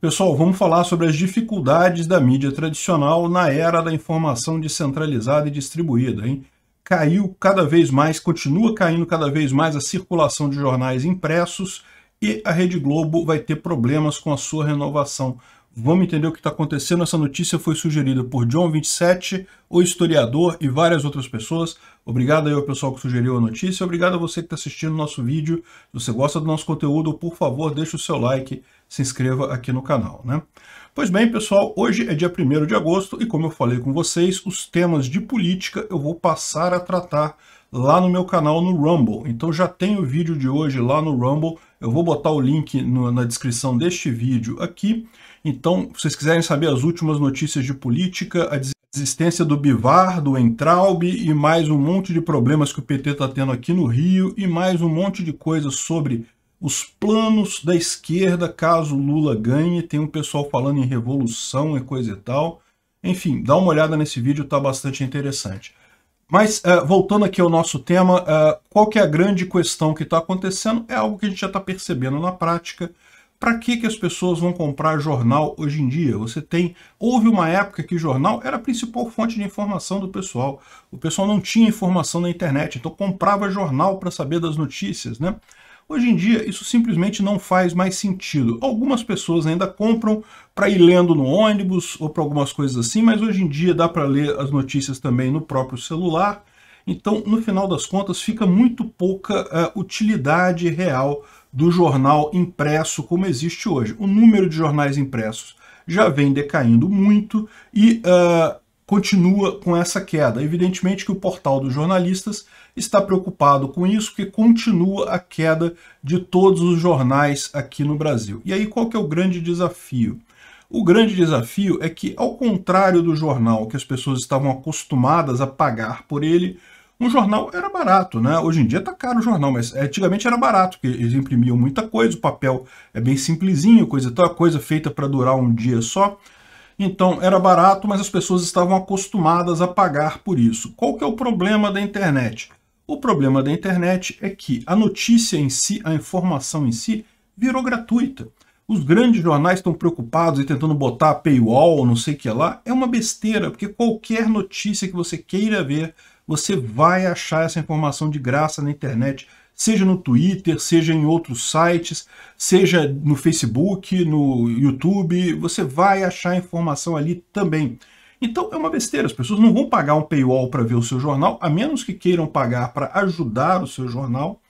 Pessoal, vamos falar sobre as dificuldades da mídia tradicional na era da informação descentralizada e distribuída. Hein? Caiu cada vez mais, continua caindo cada vez mais a circulação de jornais impressos e a Rede Globo vai ter problemas com a sua renovação. Vamos entender o que está acontecendo. Essa notícia foi sugerida por John 27, o historiador e várias outras pessoas. Obrigado aí ao pessoal que sugeriu a notícia. Obrigado a você que está assistindo o nosso vídeo. Se você gosta do nosso conteúdo, por favor, deixe o seu like se inscreva aqui no canal, né? Pois bem, pessoal, hoje é dia 1 de agosto e como eu falei com vocês, os temas de política eu vou passar a tratar lá no meu canal no Rumble. Então já tem o vídeo de hoje lá no Rumble, eu vou botar o link no, na descrição deste vídeo aqui. Então, se vocês quiserem saber as últimas notícias de política, a existência do Bivar, do Entraub e mais um monte de problemas que o PT está tendo aqui no Rio e mais um monte de coisas sobre os planos da esquerda caso Lula ganhe, tem um pessoal falando em revolução e coisa e tal. Enfim, dá uma olhada nesse vídeo, está bastante interessante. Mas uh, voltando aqui ao nosso tema, uh, qual que é a grande questão que está acontecendo? É algo que a gente já está percebendo na prática. Para que, que as pessoas vão comprar jornal hoje em dia? Você tem. Houve uma época que jornal era a principal fonte de informação do pessoal. O pessoal não tinha informação na internet, então comprava jornal para saber das notícias, né? Hoje em dia, isso simplesmente não faz mais sentido. Algumas pessoas ainda compram para ir lendo no ônibus ou para algumas coisas assim, mas hoje em dia dá para ler as notícias também no próprio celular. Então, no final das contas, fica muito pouca uh, utilidade real do jornal impresso como existe hoje. O número de jornais impressos já vem decaindo muito e uh, continua com essa queda. Evidentemente que o portal dos jornalistas está preocupado com isso, que continua a queda de todos os jornais aqui no Brasil. E aí qual que é o grande desafio? O grande desafio é que, ao contrário do jornal que as pessoas estavam acostumadas a pagar por ele, um jornal era barato, né? Hoje em dia tá caro o jornal, mas antigamente era barato, porque eles imprimiam muita coisa, o papel é bem simplesinho, coisa tal, coisa feita para durar um dia só. Então, era barato, mas as pessoas estavam acostumadas a pagar por isso. Qual que é o problema da internet? O problema da internet é que a notícia em si, a informação em si, virou gratuita. Os grandes jornais estão preocupados e tentando botar paywall, não sei o que lá. É uma besteira, porque qualquer notícia que você queira ver, você vai achar essa informação de graça na internet seja no Twitter, seja em outros sites, seja no Facebook, no YouTube, você vai achar informação ali também. Então é uma besteira, as pessoas não vão pagar um paywall para ver o seu jornal, a menos que queiram pagar para ajudar o seu jornal,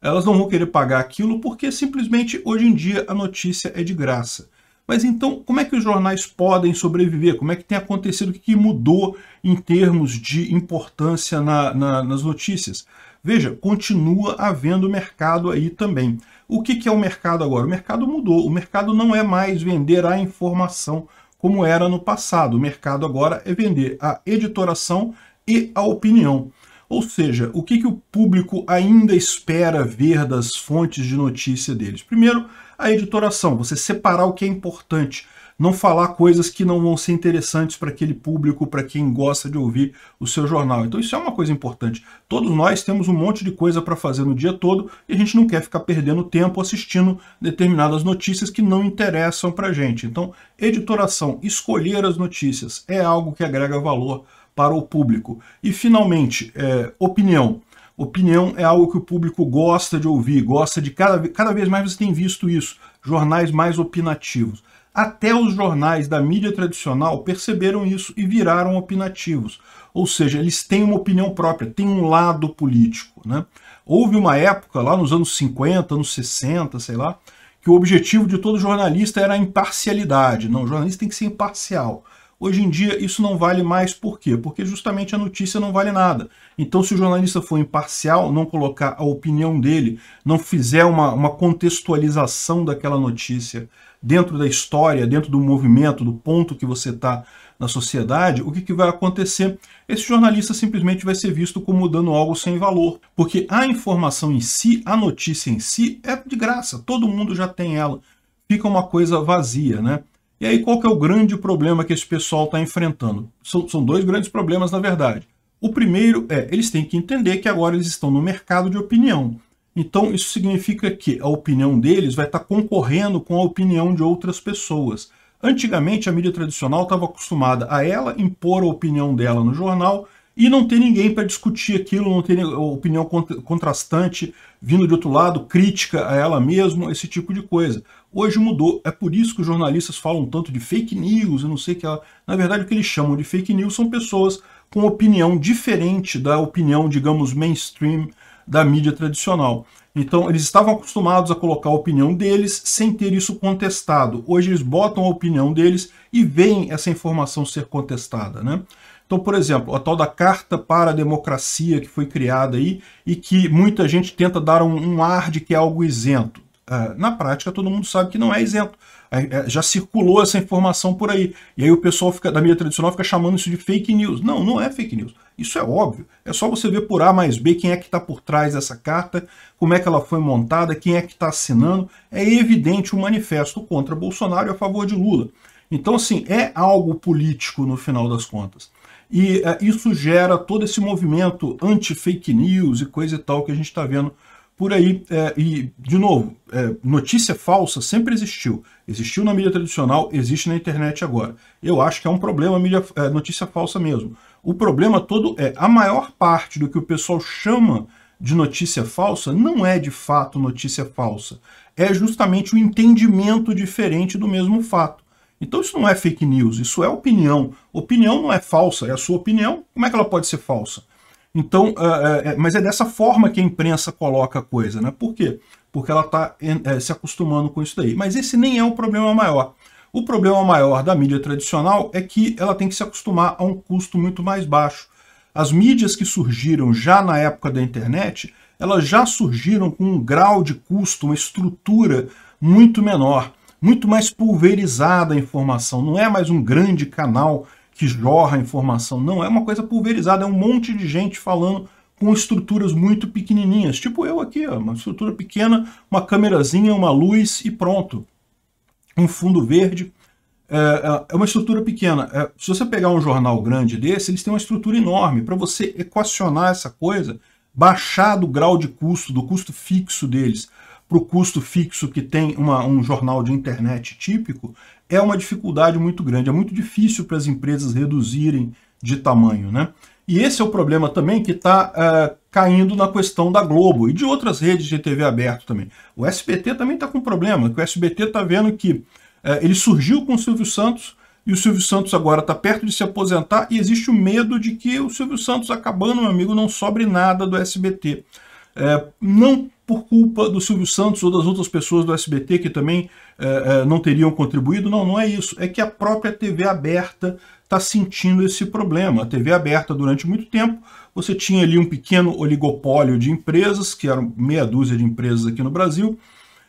elas não vão querer pagar aquilo porque simplesmente hoje em dia a notícia é de graça. Mas então, como é que os jornais podem sobreviver? Como é que tem acontecido? O que mudou em termos de importância na, na, nas notícias? Veja, continua havendo mercado aí também. O que, que é o mercado agora? O mercado mudou. O mercado não é mais vender a informação como era no passado. O mercado agora é vender a editoração e a opinião. Ou seja, o que, que o público ainda espera ver das fontes de notícia deles? Primeiro, a editoração, você separar o que é importante não falar coisas que não vão ser interessantes para aquele público, para quem gosta de ouvir o seu jornal. Então isso é uma coisa importante. Todos nós temos um monte de coisa para fazer no dia todo e a gente não quer ficar perdendo tempo assistindo determinadas notícias que não interessam para a gente. Então, editoração, escolher as notícias, é algo que agrega valor para o público. E finalmente, é, opinião. Opinião é algo que o público gosta de ouvir, gosta de cada, cada vez mais você tem visto isso, jornais mais opinativos. Até os jornais da mídia tradicional perceberam isso e viraram opinativos. Ou seja, eles têm uma opinião própria, têm um lado político. Né? Houve uma época, lá nos anos 50, anos 60, sei lá, que o objetivo de todo jornalista era a imparcialidade. Não, o jornalista tem que ser imparcial. Hoje em dia isso não vale mais, por quê? Porque justamente a notícia não vale nada. Então se o jornalista for imparcial, não colocar a opinião dele, não fizer uma, uma contextualização daquela notícia dentro da história, dentro do movimento, do ponto que você está na sociedade, o que, que vai acontecer? Esse jornalista simplesmente vai ser visto como dando algo sem valor, porque a informação em si, a notícia em si, é de graça, todo mundo já tem ela. Fica uma coisa vazia, né? E aí qual que é o grande problema que esse pessoal está enfrentando? São, são dois grandes problemas, na verdade. O primeiro é, eles têm que entender que agora eles estão no mercado de opinião. Então, isso significa que a opinião deles vai estar tá concorrendo com a opinião de outras pessoas. Antigamente, a mídia tradicional estava acostumada a ela impor a opinião dela no jornal e não ter ninguém para discutir aquilo, não ter opinião contrastante vindo de outro lado, crítica a ela mesma, esse tipo de coisa. Hoje mudou, é por isso que os jornalistas falam tanto de fake news, eu não sei que ela... Na verdade, o que eles chamam de fake news são pessoas com opinião diferente da opinião, digamos, mainstream da mídia tradicional. Então, eles estavam acostumados a colocar a opinião deles sem ter isso contestado. Hoje, eles botam a opinião deles e veem essa informação ser contestada, né? Então, por exemplo, a tal da Carta para a Democracia que foi criada aí e que muita gente tenta dar um, um ar de que é algo isento. Uh, na prática, todo mundo sabe que não é isento. Uh, já circulou essa informação por aí. E aí o pessoal fica, da mídia tradicional fica chamando isso de fake news. Não, não é fake news. Isso é óbvio. É só você ver por A mais B quem é que está por trás dessa carta, como é que ela foi montada, quem é que está assinando. É evidente o um manifesto contra Bolsonaro e a favor de Lula. Então, assim, é algo político no final das contas. E é, isso gera todo esse movimento anti-fake news e coisa e tal que a gente está vendo por aí. É, e, de novo, é, notícia falsa sempre existiu. Existiu na mídia tradicional, existe na internet agora. Eu acho que é um problema mídia, é, notícia falsa mesmo. O problema todo é a maior parte do que o pessoal chama de notícia falsa não é de fato notícia falsa. É justamente o um entendimento diferente do mesmo fato. Então isso não é fake news, isso é opinião. Opinião não é falsa, é a sua opinião. Como é que ela pode ser falsa? Então, é, é, é, mas é dessa forma que a imprensa coloca a coisa, né? Por quê? Porque ela está se acostumando com isso daí. Mas esse nem é o problema maior. O problema maior da mídia tradicional é que ela tem que se acostumar a um custo muito mais baixo. As mídias que surgiram já na época da internet, elas já surgiram com um grau de custo, uma estrutura muito menor muito mais pulverizada a informação, não é mais um grande canal que jorra a informação, não, é uma coisa pulverizada, é um monte de gente falando com estruturas muito pequenininhas, tipo eu aqui, ó, uma estrutura pequena, uma câmerazinha, uma luz e pronto. Um fundo verde, é, é, é uma estrutura pequena. É, se você pegar um jornal grande desse, eles têm uma estrutura enorme. Para você equacionar essa coisa, baixar do grau de custo, do custo fixo deles, para o custo fixo que tem uma, um jornal de internet típico, é uma dificuldade muito grande. É muito difícil para as empresas reduzirem de tamanho. Né? E esse é o problema também que está é, caindo na questão da Globo e de outras redes de TV aberto também. O SBT também está com problema, que o SBT está vendo que é, ele surgiu com o Silvio Santos e o Silvio Santos agora está perto de se aposentar e existe o medo de que o Silvio Santos acabando, meu amigo, não sobre nada do SBT é, não por culpa do Silvio Santos ou das outras pessoas do SBT que também é, é, não teriam contribuído. Não, não é isso. É que a própria TV aberta está sentindo esse problema. A TV aberta, durante muito tempo, você tinha ali um pequeno oligopólio de empresas, que eram meia dúzia de empresas aqui no Brasil,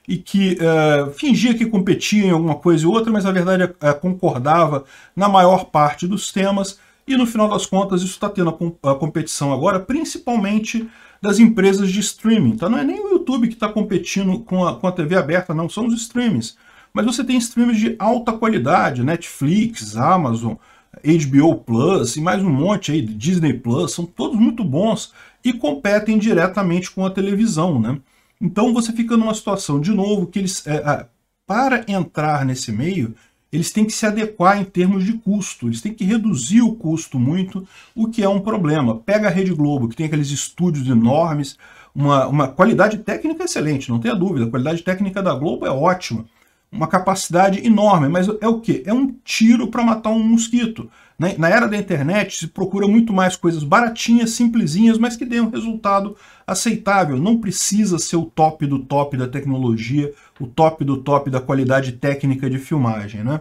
e que é, fingia que competia em alguma coisa e outra, mas na verdade é, concordava na maior parte dos temas, e no final das contas isso está tendo a, a competição agora, principalmente das empresas de streaming. Tá? Não é nem o YouTube que está competindo com a, com a TV aberta, não, são os streamings. Mas você tem streams de alta qualidade, Netflix, Amazon, HBO Plus e mais um monte aí, Disney Plus, são todos muito bons e competem diretamente com a televisão, né? Então você fica numa situação, de novo, que eles, é, é para entrar nesse meio, eles têm que se adequar em termos de custo, eles têm que reduzir o custo muito, o que é um problema. Pega a Rede Globo, que tem aqueles estúdios enormes, uma, uma qualidade técnica excelente, não tenha dúvida, a qualidade técnica da Globo é ótima, uma capacidade enorme, mas é o quê? É um tiro para matar um mosquito. Né? Na era da internet se procura muito mais coisas baratinhas, simplesinhas, mas que deem um resultado aceitável. Não precisa ser o top do top da tecnologia, o top do top da qualidade técnica de filmagem. Né?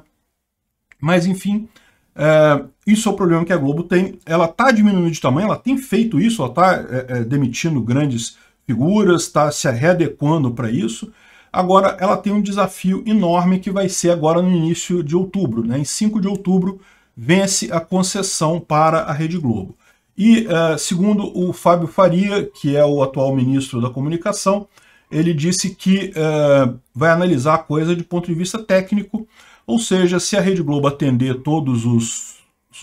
Mas enfim, é, isso é o problema que a Globo tem. Ela está diminuindo de tamanho, ela tem feito isso, ela está é, é, demitindo grandes figuras, está se readequando para isso. Agora, ela tem um desafio enorme que vai ser agora no início de outubro. Né? Em 5 de outubro, vence a concessão para a Rede Globo. E, uh, segundo o Fábio Faria, que é o atual ministro da Comunicação, ele disse que uh, vai analisar a coisa de ponto de vista técnico, ou seja, se a Rede Globo atender todos os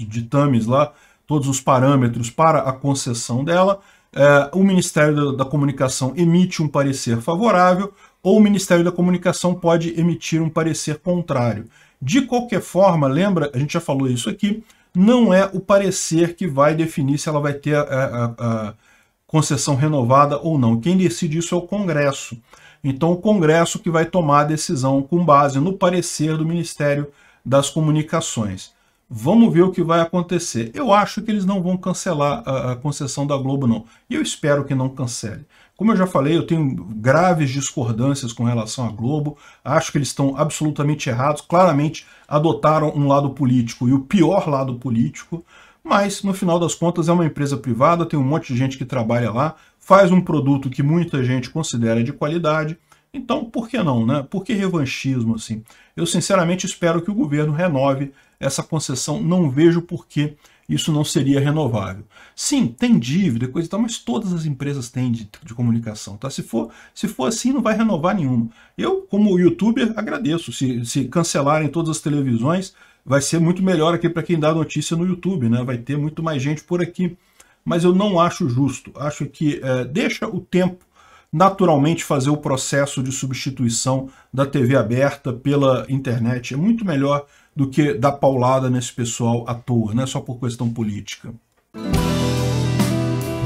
ditames lá, todos os parâmetros para a concessão dela, é, o Ministério da Comunicação emite um parecer favorável ou o Ministério da Comunicação pode emitir um parecer contrário. De qualquer forma, lembra, a gente já falou isso aqui, não é o parecer que vai definir se ela vai ter a, a, a concessão renovada ou não. Quem decide isso é o Congresso. Então, o Congresso que vai tomar a decisão com base no parecer do Ministério das Comunicações. Vamos ver o que vai acontecer. Eu acho que eles não vão cancelar a, a concessão da Globo, não. E eu espero que não cancele. Como eu já falei, eu tenho graves discordâncias com relação à Globo. Acho que eles estão absolutamente errados. Claramente adotaram um lado político e o pior lado político. Mas, no final das contas, é uma empresa privada, tem um monte de gente que trabalha lá, faz um produto que muita gente considera de qualidade então, por que não, né? Por que revanchismo assim? Eu sinceramente espero que o governo renove essa concessão, não vejo por que isso não seria renovável. Sim, tem dívida, coisa e tal, mas todas as empresas têm de, de, comunicação, tá? Se for, se for assim, não vai renovar nenhuma. Eu, como youtuber, agradeço. Se, se cancelarem todas as televisões, vai ser muito melhor aqui para quem dá notícia no YouTube, né? Vai ter muito mais gente por aqui. Mas eu não acho justo. Acho que é, deixa o tempo naturalmente fazer o processo de substituição da TV aberta pela internet. É muito melhor do que dar paulada nesse pessoal à toa, né? só por questão política.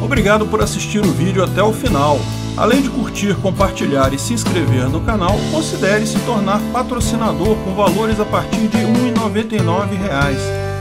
Obrigado por assistir o vídeo até o final. Além de curtir, compartilhar e se inscrever no canal, considere se tornar patrocinador com valores a partir de R$ 1,99